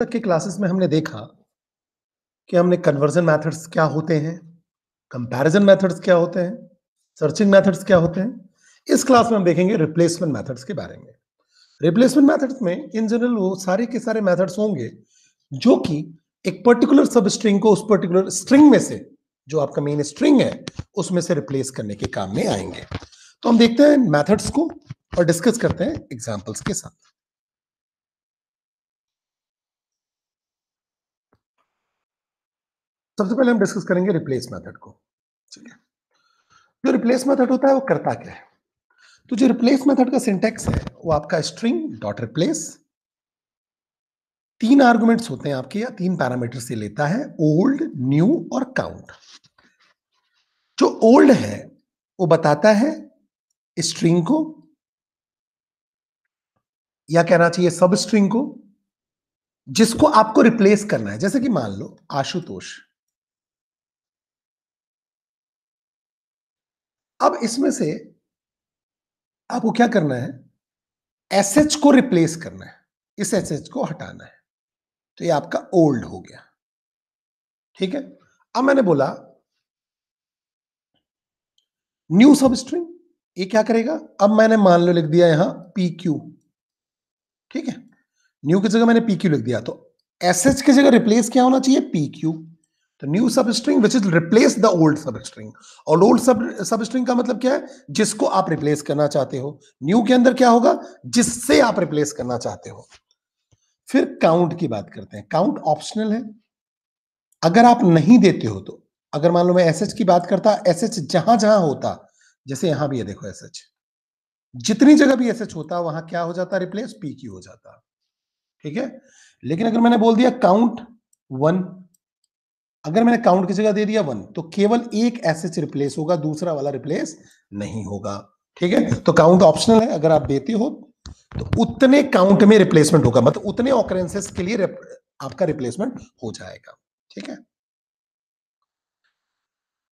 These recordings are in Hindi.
तक के क्लासेस में हमने देखा कि हमने कन्वर्जन मेथड्स क्या होते हैं कंपैरिजन मेथड्स क्या होते हैं सर्चिंग मेथड्स क्या होते हैं इस क्लास में हम देखेंगे रिप्लेसमेंट मेथड्स के बारे में रिप्लेसमेंट मेथड्स में इन जनरल वो सारे के सारे मेथड्स होंगे जो कि एक पर्टिकुलर सब स्ट्रिंग को उस पर्टिकुलर स्ट्रिंग में से जो आपका मेन स्ट्रिंग है उसमें से रिप्लेस करने के काम में आएंगे तो हम देखते हैं मैथड्स को और डिस्कस करते हैं एग्जाम्पल्स के साथ सबसे पहले हम डिस्कस करेंगे रिप्लेस मेथड को ठीक है जो रिप्लेस मेथड होता है वो करता क्या है तो जो रिप्लेस मेथड का सिंटेक्स है वो आपका स्ट्रिंग डॉट रिप्लेस तीन आर्गुमेंट्स होते हैं आपके या तीन पैरामीटर से लेता है ओल्ड न्यू और काउंट जो ओल्ड है वो बताता है स्ट्रिंग को या कहना चाहिए सब स्ट्रिंग को जिसको आपको रिप्लेस करना है जैसे कि मान लो आशुतोष अब इसमें से आपको क्या करना है एस एच को रिप्लेस करना है इस एस एच को हटाना है तो ये आपका ओल्ड हो गया ठीक है अब मैंने बोला न्यू सब स्ट्रिंग ये क्या करेगा अब मैंने मान लो लिख दिया यहां पी क्यू ठीक है न्यू की जगह मैंने पी क्यू लिख दिया तो एस एच की जगह रिप्लेस क्या होना चाहिए P Q the new substring which is replace the old substring और old sub substring का मतलब क्या है जिसको आप replace करना चाहते हो new के अंदर क्या होगा जिससे आप replace करना चाहते हो फिर count की बात करते हैं count optional है अगर आप नहीं देते हो तो अगर मान लो मैं एस की बात करता एस जहां जहां होता जैसे यहां भी ये देखो एस जितनी जगह भी एस होता वहां क्या हो जाता रिप्लेस पी की हो जाता ठीक है लेकिन अगर मैंने बोल दिया काउंट वन अगर मैंने काउंट किसी का दे दिया वन तो केवल एक ऐसे से रिप्लेस होगा दूसरा वाला रिप्लेस नहीं होगा ठीक है तो काउंट ऑप्शनल है अगर आप देते हो तो उतने काउंट में रिप्लेसमेंट होगा मतलब उतने ऑकरेंसेस के लिए आपका रिप्लेसमेंट हो जाएगा ठीक है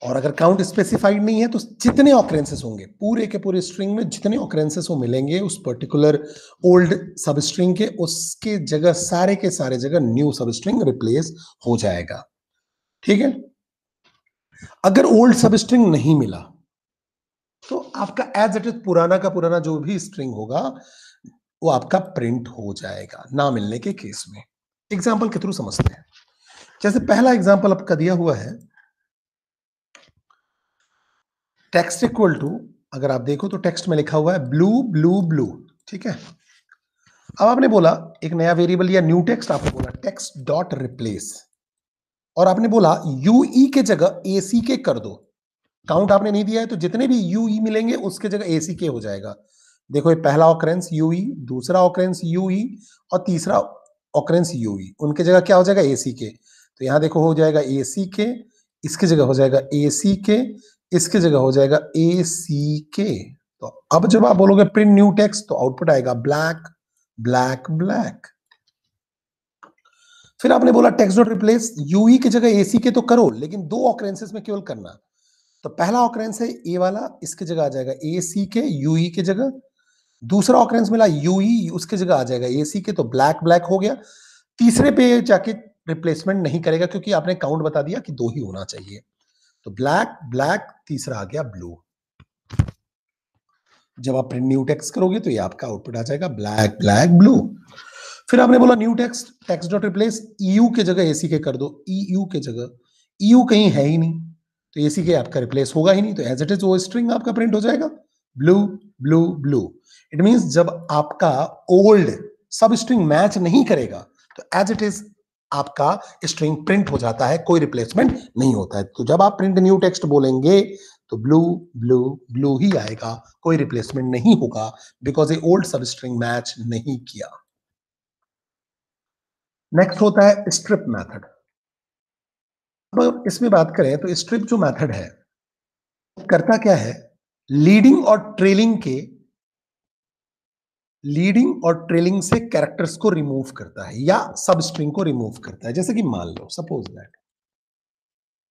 और अगर काउंट स्पेसिफाइड नहीं है तो जितने ऑकरेंसेस होंगे पूरे के पूरे स्ट्रिंग में जितने ऑकरेंसेस वो मिलेंगे उस पर्टिकुलर ओल्ड सब स्ट्रिंग के उसके जगह सारे के सारे जगह न्यू सब स्ट्रिंग रिप्लेस हो जाएगा ठीक है अगर ओल्ड सब स्ट्रिंग नहीं मिला तो आपका एज इट इज पुराना का पुराना जो भी स्ट्रिंग होगा वो आपका प्रिंट हो जाएगा ना मिलने के केस में एग्जाम्पल के थ्रू समझते हैं जैसे पहला एग्जाम्पल आपका दिया हुआ है टेक्स्ट इक्वल टू अगर आप देखो तो टेक्स्ट में लिखा हुआ है ब्लू ब्लू ब्लू ठीक है अब आपने बोला एक नया वेरिएबल या न्यू टेक्स्ट आपने बोला टेक्स्ट डॉट रिप्लेस और आपने बोला यू ई के जगह ए सी के कर दो काउंट आपने नहीं दिया है तो जितने भी यू ई मिलेंगे उसके जगह ए सी के हो जाएगा देखो ये पहला ऑक्रेंस यू ई दूसरा ऑक्रेंस यू ई और तीसरा ऑक्रेंस यू ई उनके जगह क्या हो जाएगा ए सी के तो यहाँ देखो हो जाएगा ए सी के इसके जगह हो जाएगा ए सी के इसके जगह हो जाएगा ए सी के तो अब जब आप बोलोगे प्रिंट न्यू टेक्स्ट तो आउटपुट आएगा ब्लैक ब्लैक ब्लैक फिर आपने बोला टेक्स डॉट रिप्लेस यूई की जगह एसी के तो करो लेकिन दो ऑक्रेंसेस में केवल करना तो पहला ऑक्रेंस है ए वाला इसके जगह आ जाएगा ए सी के यूई e के जगह दूसरा ऑक्रेंस मिला यूई e, उसके जगह आ जाएगा ए सी के तो ब्लैक ब्लैक हो गया तीसरे पे जाके रिप्लेसमेंट नहीं करेगा क्योंकि आपने काउंट बता दिया कि दो ही होना चाहिए तो ब्लैक ब्लैक तीसरा आ गया ब्लू जब आप प्रिंट न्यू टेक्स करोगे तो ये आपका आउटपुट आ जाएगा ब्लैक ब्लैक ब्लू फिर आपने बोला new text text dot replace E U के जगह एसी के कर दो ईयू e के जगह ईयू e कहीं है ही नहीं तो एसी के आपका रिप्लेस होगा ही नहीं तो एज इट इज वो स्ट्रिंग आपका प्रिंट हो जाएगा blue blue blue it mean जब आपका ओल्ड सब स्ट्रिंग मैच नहीं करेगा तो एज इट इज आपका स्ट्रिंग प्रिंट हो जाता है कोई रिप्लेसमेंट नहीं होता है तो जब आप प्रिंट न्यू टेक्स्ट बोलेंगे तो ब्लू ब्लू ब्लू ही आएगा कोई रिप्लेसमेंट नहीं होगा because a old substring match नहीं किया नेक्स्ट होता है स्ट्रिप मेथड अब इसमें बात करें तो स्ट्रिप जो मेथड है करता क्या है लीडिंग और ट्रेलिंग के लीडिंग और ट्रेलिंग से कैरेक्टर्स को रिमूव करता है या सब स्ट्रिंग को रिमूव करता है जैसे कि मान लो सपोज दैट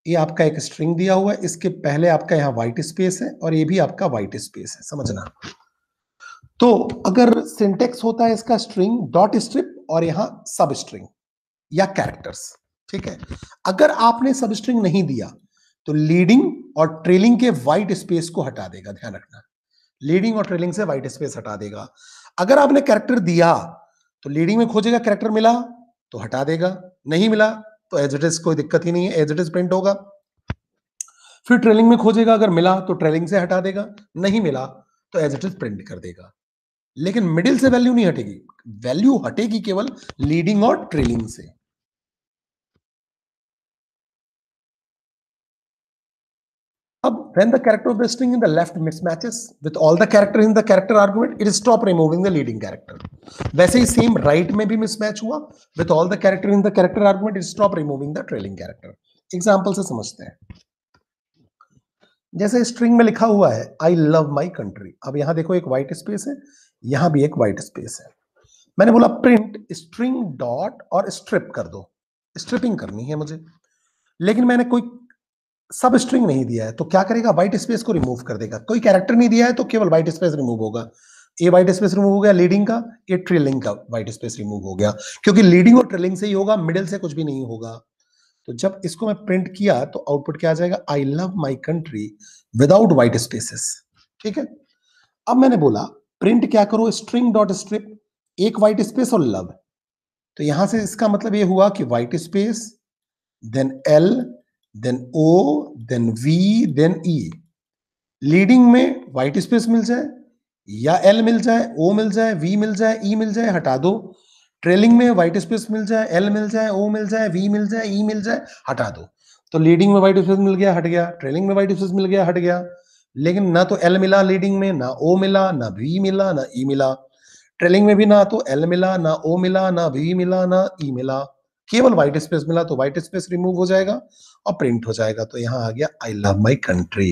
ये आपका एक स्ट्रिंग दिया हुआ है इसके पहले आपका यहां व्हाइट स्पेस है और ये भी आपका व्हाइट स्पेस है समझना तो अगर सिंटेक्स होता है इसका स्ट्रिंग डॉट स्ट्रिप और यहां सब स्ट्रिंग या कैरेक्टर्स ठीक है अगर आपने सब स्ट्रिंग नहीं दिया तो लीडिंग और ट्रेलिंग के वाइट स्पेस को हटा देगा ध्यान रखना लीडिंग और ट्रेलिंग से वाइट स्पेस हटा देगा अगर आपने कैरेक्टर दिया तो लीडिंग में खोजेगा कैरेक्टर मिला तो हटा देगा नहीं मिला तो एज इट इज कोई दिक्कत ही नहीं है एज इट इज प्रिंट होगा फिर ट्रेलिंग में खोजेगा अगर मिला तो ट्रेलिंग से हटा देगा नहीं मिला तो एज इट इज प्रिंट कर देगा लेकिन मिडिल से वैल्यू नहीं हटेगी वैल्यू हटेगी केवल लीडिंग और ट्रेलिंग से when the character of the string in the left mismatches with all the character in the character argument, it is stop removing the leading character. वैसे ही same right में भी mismatch हुआ with all the character in the character argument, it is stop removing the trailing character. Example से समझते हैं जैसे string में लिखा हुआ है I love my country. अब यहां देखो एक white space है यहां भी एक white space है मैंने बोला print string dot और strip कर दो stripping करनी है मुझे लेकिन मैंने कोई सब स्ट्रिंग नहीं दिया है तो क्या करेगा व्हाइट स्पेस को रिमूव कर देगा कोई कैरेक्टर नहीं दिया है तो केवल व्हाइट स्पेस रिमूव होगा ए व्हाइट स्पेस रिमूव हो गया लीडिंग का ए ट्रेलिंग का व्हाइट स्पेस रिमूव हो गया क्योंकि लीडिंग और ट्रेलिंग से ही होगा मिडिल से कुछ भी नहीं होगा तो जब इसको मैं प्रिंट किया तो आउटपुट क्या आ जाएगा I love my country without white spaces ठीक है अब मैंने बोला प्रिंट क्या करो स्ट्रिंग डॉट स्ट्रिप एक व्हाइट स्पेस और लव तो यहां से इसका मतलब ये हुआ कि white space then L then O then V then E leading में वाइट स्पेस मिल जाए या एल मिल जाए ओ मिल जाए वी मिल जाए ई मिल जाए हटा दो ट्रेलिंग में व्हाइट स्पेस मिल जाए एल मिल जाए ओ मिल जाए वी मिल जाए ई मिल जाए हटा दो तो लीडिंग में व्हाइट स्पेस मिल गया हट गया ट्रेलिंग में व्हाइट स्पेस मिल गया हट गया लेकिन ना तो एल मिला लीडिंग में ना ओ मिला ना वी मिला ना ई मिला ट्रेलिंग में भी ना तो एल मिला ना ओ मिला ना वी मिला ना ई मिला केवल व्हाइट स्पेस मिला तो व्हाइट स्पेस रिमूव हो जाएगा और प्रिंट हो जाएगा तो यहाँ आ गया आई लव माई कंट्री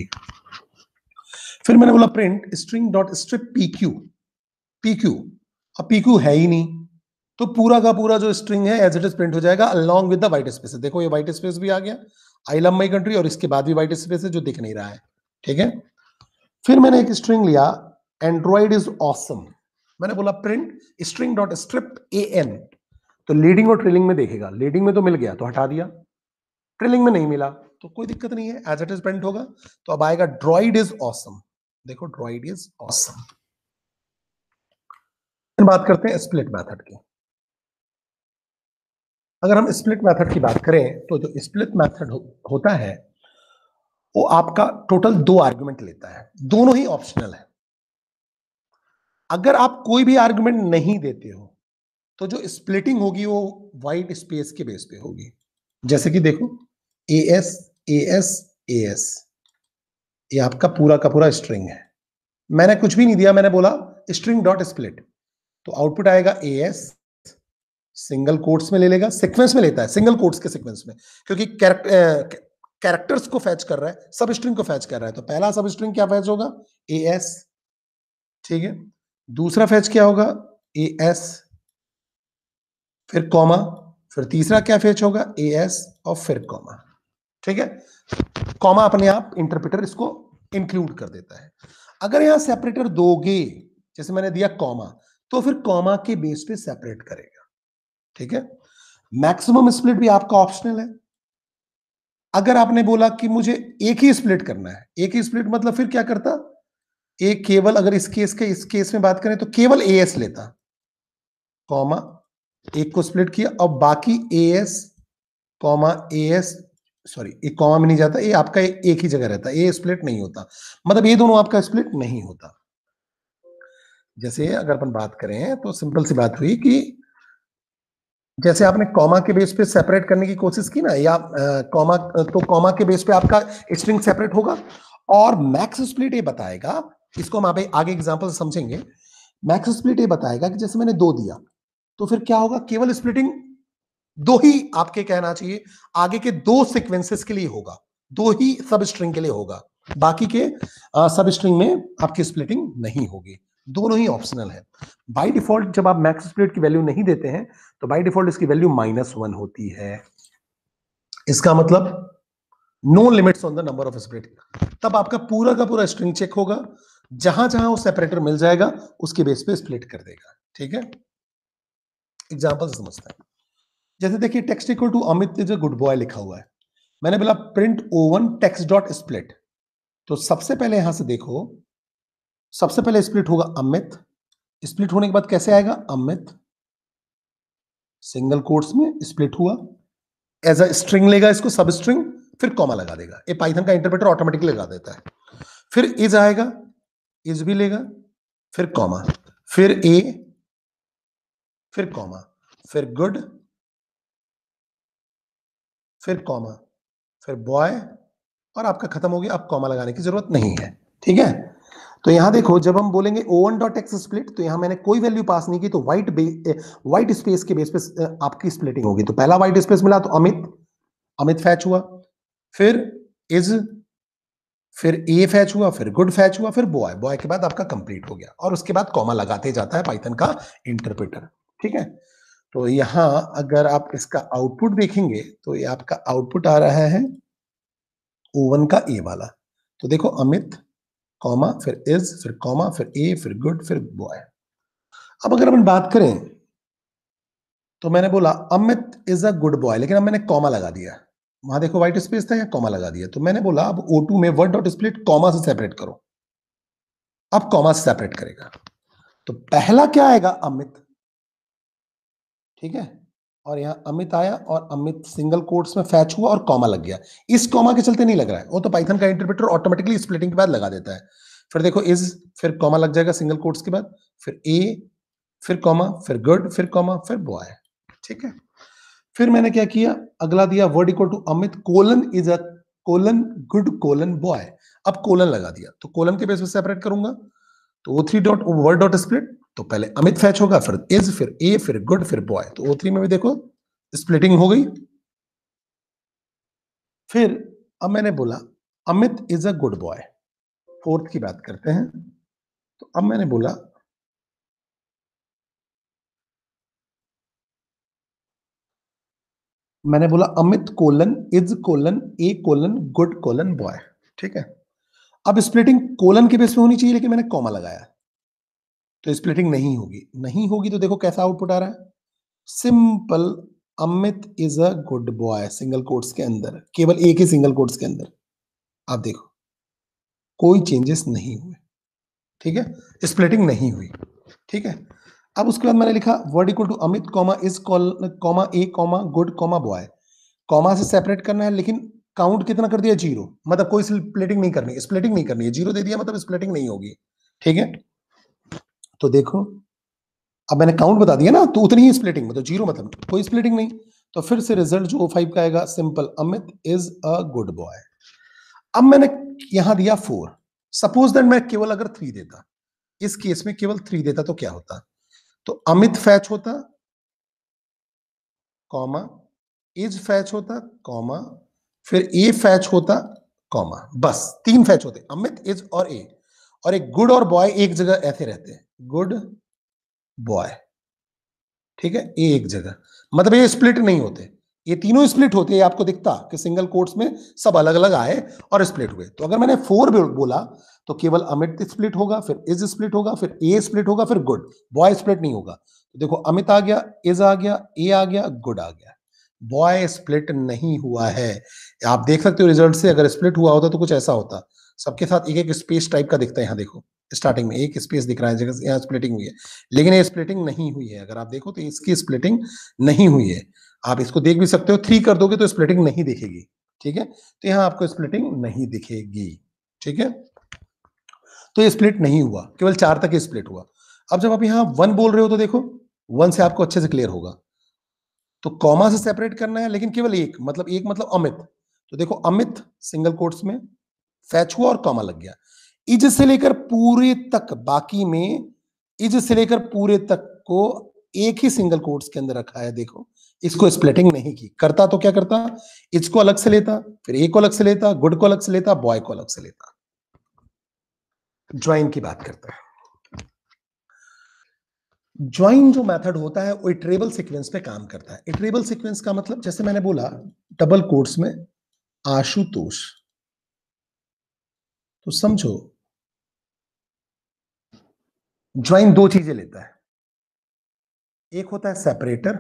फिर मैंने बोला print string dot strip P Q P Q अब पी क्यू है ही नहीं तो पूरा का पूरा जो स्ट्रिंग है एज इट इज प्रिंट हो जाएगा along with the white space देखो ये व्हाइट स्पेस भी आ गया आई लव माई कंट्री और इसके बाद भी व्हाइट स्पेस है जो दिख नहीं रहा है ठीक है फिर मैंने एक स्ट्रिंग लिया एंड्रॉइड इज ऑसम मैंने बोला print string dot strip A N तो लीडिंग और ट्रेलिंग में देखेगा लीडिंग में तो मिल गया तो हटा दिया ट्रेलिंग में नहीं मिला तो कोई दिक्कत नहीं है एज इट इज पेंट होगा तो अब आएगा ड्रॉइड इज ऑसम देखो ड्रॉइड इज ऑसम बात करते हैं स्प्लिट मैथड की अगर हम स्प्लिट मैथड की बात करें तो जो स्प्लिट मैथड हो, होता है वो आपका टोटल दो आर्ग्यूमेंट लेता है दोनों ही ऑप्शनल है अगर आप कोई भी आर्ग्यूमेंट नहीं देते हो तो जो स्प्लिटिंग होगी वो वाइट स्पेस के बेस पे होगी जैसे कि देखो A S A S A S ये आपका पूरा का पूरा स्ट्रिंग है मैंने कुछ भी नहीं दिया मैंने बोला स्ट्रिंग डॉट स्प्लिट तो आउटपुट आएगा ए एस सिंगल कोट्स में ले लेगा सिक्वेंस में लेता है सिंगल कोट्स के सिक्वेंस में क्योंकि कैरेक्टर्स को फैच कर रहा है सब स्ट्रिंग को फैच कर रहा है तो पहला सब स्ट्रिंग क्या फैच होगा ए एस ठीक है दूसरा फैच क्या होगा ए एस फिर कॉमा फिर तीसरा क्या फेच होगा ए एस और फिर कॉमा ठीक है कॉमा अपने आप इंटरप्रेटर इसको इंक्लूड कर देता है अगर यहां सेपरेटर दोगे जैसे मैंने दिया कॉमा तो फिर कॉमा के बेस पे सेपरेट करेगा ठीक है मैक्सिमम स्प्लिट भी आपका ऑप्शनल है अगर आपने बोला कि मुझे एक ही स्प्लिट करना है एक ही स्प्लिट मतलब फिर क्या करता एक केवल अगर इस केस के इस केस में बात करें तो केवल ए एस लेता कॉमा एक को स्प्लिट किया अब बाकी A S comma A S sorry एक कॉमा में नहीं जाता ये आपका एक ही जगह रहता है ए स्प्लिट नहीं होता मतलब ये दोनों आपका स्प्लिट नहीं होता जैसे अगर अपन बात करें तो सिंपल सी बात हुई कि जैसे आपने कॉमा के बेस पे सेपरेट करने की कोशिश की ना या कॉमा तो कॉमा के बेस पे आपका स्ट्रिंग सेपरेट होगा और मैक्स स्प्लिट ये बताएगा इसको हम आप आगे एग्जाम्पल समझेंगे मैक्स स्प्लिट ये बताएगा कि जैसे मैंने दो दिया तो फिर क्या होगा केवल स्प्लिटिंग दो ही आपके कहना चाहिए आगे के दो सिक्वेंसेस के लिए होगा दो ही सब स्ट्रिंग के लिए होगा बाकी के सब स्ट्रिंग में आपकी स्प्लिटिंग नहीं होगी दोनों ही ऑप्शनल है बाय डिफॉल्ट जब आप मैक्स स्प्लिट की वैल्यू नहीं देते हैं तो बाय डिफॉल्ट इसकी वैल्यू माइनस वन होती है इसका मतलब no limits on the number of split तब आपका पूरा का पूरा स्ट्रिंग चेक होगा जहां जहां वो सेपरेटर मिल जाएगा उसके बेस पे स्प्लिट कर देगा ठीक है एग्जाम्पल से समझते हैं जैसे देखिए text equal to Amit is a good boy लिखा हुआ है मैंने बोला print O one text dot split तो सबसे पहले यहां से देखो सबसे पहले स्प्लिट होगा अमित स्प्लिट होने के बाद कैसे आएगा अमित सिंगल कोर्ट्स में स्प्लिट हुआ एज अ स्ट्रिंग लेगा इसको सब स्ट्रिंग फिर कॉमा लगा देगा ये पाइथन का इंटरप्रेटर ऑटोमेटिकली लगा देता है फिर इज आएगा इज भी लेगा फिर कॉमा फिर ए फिर कॉमा फिर गुड फिर कॉमा फिर बॉय और आपका खत्म हो गया आप कॉमा लगाने की जरूरत नहीं है ठीक है तो यहां देखो जब हम बोलेंगे O one dot X split तो यहां मैंने कोई वैल्यू पास नहीं की तो व्हाइट व्हाइट स्पेस के बेस पे eh, आपकी स्प्लिटिंग होगी तो पहला व्हाइट स्पेस मिला तो अमित अमित फैच हुआ फिर इज फिर ए फैच हुआ फिर गुड फैच हुआ फिर बॉय बॉय के बाद आपका कंप्लीट हो गया और उसके बाद कॉमा लगाते जाता है पाइथन का इंटरप्रेटर ठीक है तो यहां अगर आप इसका आउटपुट देखेंगे तो ये आपका आउटपुट आ रहा है ओवन का ए वाला तो देखो अमित कॉमा फिर इज फिर कॉमा फिर ए फिर गुड फिर बॉय अब अगर अपन बात करें तो मैंने बोला Amit is a good boy लेकिन अब मैंने कॉमा लगा दिया वहां देखो व्हाइट स्पेस था या कॉमा लगा दिया तो मैंने बोला अब ओ टू में वर्ड डॉट स्प्लिट कॉमा से सेपरेट करो अब कॉमा से सेपरेट करेगा तो पहला क्या आएगा अमित ठीक है और यहाँ अमित आया और अमित सिंगल कोर्ट्स में फैच हुआ और कॉमा लग गया इस कॉमा के चलते नहीं लग रहा है वो तो पाइथन का इंटरप्रेटर ऑटोमेटिकली स्प्लिटिंग के बाद लगा देता है फिर देखो इज फिर कॉमा लग जाएगा सिंगल कोर्ट्स के बाद फिर ए फिर कॉमा फिर गुड फिर कॉमा फिर बॉय ठीक है फिर मैंने क्या किया अगला दिया word equal to Amit colon is a colon good colon boy अब कोलन लगा दिया तो कोलन के बेस पर सेपरेट करूंगा तो O three dot word dot split तो पहले अमित फैच होगा फिर इज फिर ए फिर गुड फिर बॉय तो ओ थ्री में भी देखो स्प्लिटिंग हो गई फिर अब मैंने बोला Amit is a good boy fourth की बात करते हैं तो अब मैंने बोला मैंने बोला Amit colon is colon a colon good colon boy ठीक है अब स्प्लिटिंग कोलन के बेस पे होनी चाहिए लेकिन मैंने कॉमा लगाया तो स्प्लिटिंग नहीं होगी नहीं होगी तो देखो कैसा आउटपुट आ रहा है simple Amit is a good boy single quotes के अंदर केवल एक ही सिंगल कोर्ट्स के अंदर आप देखो कोई चेंजेस नहीं हुए ठीक है स्प्लिटिंग नहीं हुई ठीक है अब उसके बाद मैंने लिखा word equal to Amit comma is call comma a comma good comma boy comma से सेपरेट करना है लेकिन काउंट कितना कर दिया जीरो मतलब कोई स्प्लिटिंग नहीं करनी स्प्लिटिंग नहीं करनी है जीरो दे दिया मतलब स्प्लिटिंग नहीं होगी ठीक है तो देखो अब मैंने काउंट बता दिया ना तो उतनी ही स्प्लिटिंग मतलब जीरो मतलब कोई स्प्लिटिंग नहीं तो फिर से रिजल्ट जो फाइव का आएगा simple Amit is a good boy अब मैंने यहां दिया फोर सपोज दैट मैं केवल अगर थ्री देता इस केस में केवल थ्री देता तो क्या होता तो अमित फैच होता कॉमा इज फैच होता कॉमा फिर ए फैच होता कॉमा बस तीन फैच होते अमित इज और ए और एक गुड और बॉय एक जगह ऐसे रहते हैं गुड बॉय ठीक है ए एक जगह मतलब ये स्प्लिट नहीं होते ये तीनों स्प्लिट होते हैं आपको दिखता कि सिंगल कोर्ट्स में सब अलग अलग आए और स्प्लिट हुए तो अगर मैंने फोर बोला तो केवल अमित स्प्लिट होगा फिर इज स्प्लिट होगा फिर ए स्प्लिट होगा फिर गुड बॉय स्प्लिट नहीं होगा तो देखो अमित आ गया इज आ गया ए आ गया गुड आ गया बॉय स्प्लिट नहीं हुआ है आप देख सकते हो रिजल्ट से अगर स्प्लिट हुआ होता तो कुछ ऐसा होता सबके साथ एक एक स्पेस टाइप का दिखता है यहाँ देखो स्टार्टिंग में एक स्पेस दिख रहा है जगह यहाँ स्प्लिटिंग हुई है लेकिन ये स्प्लिटिंग नहीं हुई है अगर आप देखो तो इसकी स्प्लिटिंग नहीं हुई है आप इसको देख भी सकते हो थ्री कर दोगे तो स्प्लिटिंग नहीं दिखेगी ठीक है तो यहाँ आपको स्प्लिटिंग नहीं दिखेगी ठीक है तो ये स्प्लिट नहीं हुआ केवल चार तक स्प्लिट हुआ अब जब आप यहाँ वन बोल रहे हो तो देखो वन से आपको अच्छे से क्लियर होगा तो कॉमा से सेपरेट करना है लेकिन केवल एक मतलब एक मतलब अमित तो देखो अमित सिंगल कोर्ट्स में फैच हुआ और कॉमा लग गया इज से लेकर पूरे तक बाकी में इज से लेकर पूरे तक को एक ही सिंगल कोर्ट्स के अंदर रखा है देखो इसको स्प्लिटिंग नहीं की करता तो क्या करता इसको अलग से लेता फिर ए को अलग से लेता गुड को अलग से लेता बॉय को अलग से लेता ज्वाइन की बात करता है ज्वाइन जो मेथड होता है वो इटरेबल सीक्वेंस पे काम करता है इटरेबल सीक्वेंस का मतलब जैसे मैंने बोला डबल कोर्ट्स में आशुतोष तो समझो ज्वाइन दो चीजें लेता है एक होता है सेपरेटर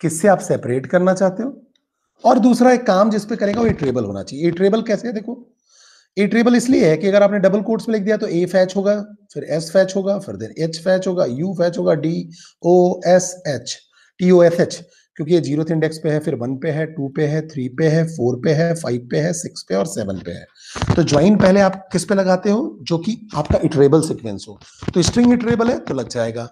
किससे आप सेपरेट करना चाहते हो और दूसरा एक काम जिसपे करेगा वो इटरेबल होना चाहिए इटरेबल कैसे है देखो ए ट्रिपल इसलिए है कि अगर आपने डबल कोट्स में लिख दिया तो ए फैच होगा फिर एस फैच होगा फिर देन एच फैच होगा यू फैच होगा D O S H T O S H क्योंकि ये जीरो इंडेक्स पे है फिर वन पे है टू पे है थ्री पे है फोर पे है फाइव पे है सिक्स पे और सेवन पे है तो ज्वाइन पहले आप किस पे लगाते हो जो कि आपका इटरेबल सिक्वेंस हो तो स्ट्रिंग इटरेबल है तो लग जाएगा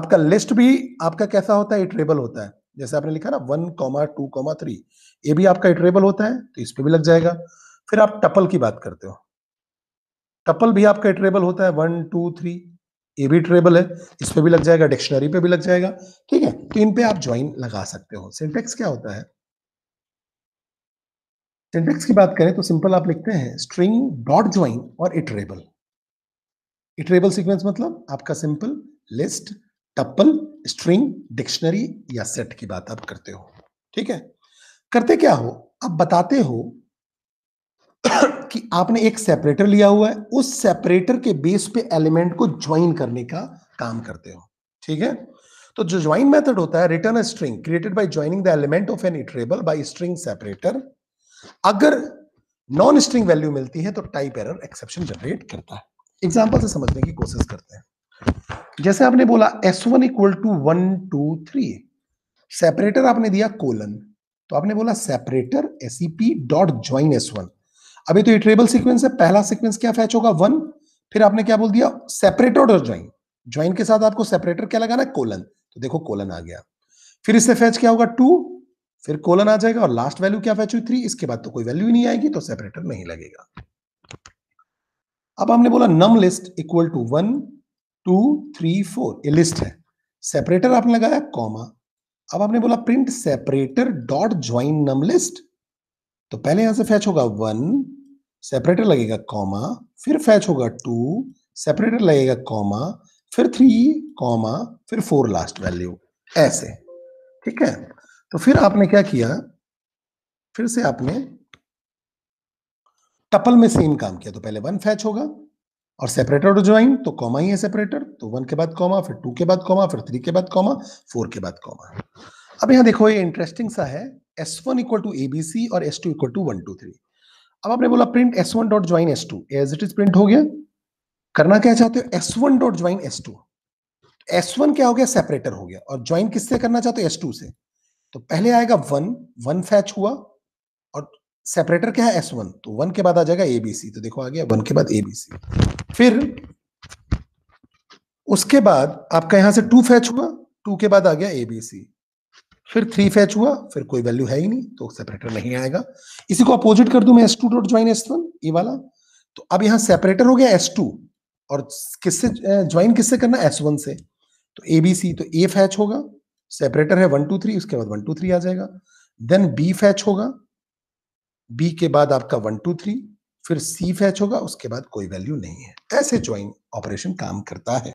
आपका लिस्ट भी आपका कैसा होता है इटरेबल होता है जैसे आपने लिखा ना one comma two comma three ये भी आपका इटरेबल होता है तो इस पर भी लग जाएगा फिर आप टपल की बात करते हो टपल भी आपका इटरेबल होता है वन टू थ्री ये भी ट्रेबल है इस पे भी लग जाएगा डिक्शनरी पे भी लग जाएगा ठीक है तो इन पे आप ज्वाइन लगा सकते हो सिंटेक्स क्या होता है सिंटेक्स की बात करें तो सिंपल आप लिखते हैं स्ट्रिंग डॉट ज्वाइन और इटरेबल इटरेबल सीक्वेंस मतलब आपका simple list tuple string dictionary या सेट की बात आप करते हो ठीक है करते क्या हो आप बताते हो कि आपने एक सेपरेटर लिया हुआ है उस सेपरेटर के बेस पे एलिमेंट को ज्वाइन करने का काम करते हो ठीक है तो जो ज्वाइन मेथड होता है return string created by joining the element of an iterable by string separator अगर नॉन स्ट्रिंग वैल्यू मिलती है तो टाइप एरर एक्सेप्शन जनरेट करता है एग्जाम्पल से समझने की कोशिश करते हैं जैसे आपने बोला S one equal to one two three separator आपने दिया कोलन तो आपने बोला सेपरेटर एसीपी डॉट ज्वाइन एस वन अभी तो इटरेबल सीक्वेंस है पहला सीक्वेंस क्या फैच होगा वन फिर आपने क्या बोल दिया सेपरेटर और ज्वाइन ज्वाइन के साथ आपको सेपरेटर क्या लगाना है कोलन तो देखो कोलन आ गया फिर इससे फैच क्या होगा टू फिर कोलन आ जाएगा और लास्ट वैल्यू क्या फैच हुई थ्री इसके बाद तो कोई वैल्यू ही नहीं आएगी तो सेपरेटर नहीं लगेगा अब हमने बोला num list equal to one two three four ये लिस्ट है सेपरेटर आपने लगाया कॉमा अब आपने बोला print separator dot join num list तो पहले यहां से फैच होगा वन सेपरेटर लगेगा कॉमा फिर फैच होगा टू सेपरेटर लगेगा कॉमा फिर थ्री कॉमा फिर फोर लास्ट वैल्यू ऐसे ठीक है तो फिर आपने क्या किया फिर से आपने टपल में सेम काम किया तो पहले वन फैच होगा और सेपरेटर ज्वाइन तो कॉमा तो ही है सेपरेटर तो वन के बाद कॉमा फिर टू के बाद कॉमा फिर थ्री के बाद कॉमा फोर के बाद कॉमा अब यहां देखो ये इंटरेस्टिंग सा है S one equal to ABC और S two equal to one two three अब आपने बोला print S one dot join S two as it is print हो गया करना क्या चाहते हो S one dot join S two S one क्या हो गया सेपरेटर हो गया और ज्वाइन किससे करना चाहते हो एस टू से तो पहले आएगा वन वन फैच हुआ और सेपरेटर क्या है एस वन तो वन के बाद आ जाएगा एबीसी तो देखो आ गया वन के बाद एबीसी फिर उसके बाद आपका यहां से टू फैच हुआ टू के बाद आ गया एबीसी फिर थ्री फैच हुआ फिर कोई वैल्यू है ही नहीं तो सेपरेटर नहीं आएगा इसी को अपोजिट कर दू मैं S two dot join S one ये वाला तो अब यहाँ सेपरेटर हो गया एस टू और किससे ज्वाइन किससे करना एस वन से तो ए बी सी तो ए फैच होगा सेपरेटर है वन टू थ्री उसके बाद वन टू थ्री आ जाएगा देन बी फैच होगा बी के बाद आपका वन टू थ्री फिर सी फैच होगा उसके बाद कोई वैल्यू नहीं है ऐसे ज्वाइन ऑपरेशन काम करता है